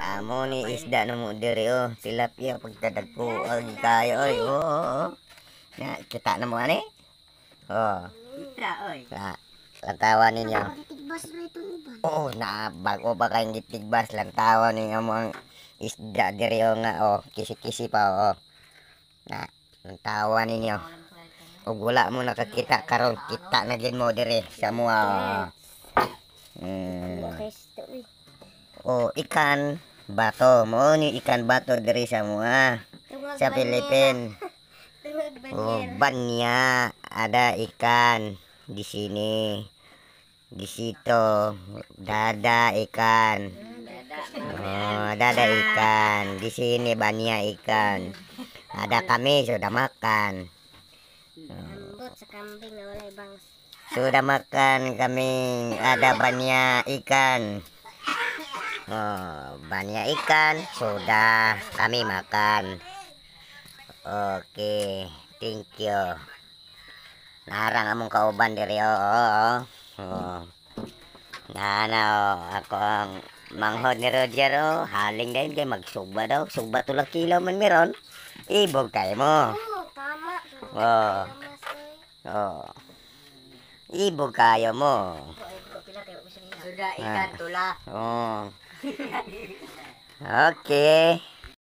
Amo ni isda na mo diri oh. Tilapia pagtadagko ang kayo oy. Oh. Na kita na mo ani. Oh. Kita oy. Na lantawan ninyo. Oo, oh, na bago ba kayong gitigbas lantawan ninyo mo ang isda diri oh nga oh. Kisi-kisi pa oh. oh. Na lantawan ninyo. O wala mo nakakita karon kita na gid mo diri sa mo. Oh. Mm. oh ikan bato mau nih ikan bato dari semua saya Filipin oh bannya ada ikan di sini di situ dada ikan oh dada ikan di sini bannya ikan ada kami sudah makan sudah makan kami ada banyak ikan oh, banyak ikan sudah kami makan oke okay, thank you narang among kauban diri oh, hmm. oh, oh. nah, na oh, ang manghod ni Roger oh haling dahil kay magsuba daw suba tula kilo man meron ibog kay mo oh oh ibog kayo mo sudah ikan tula oh hmm. ok.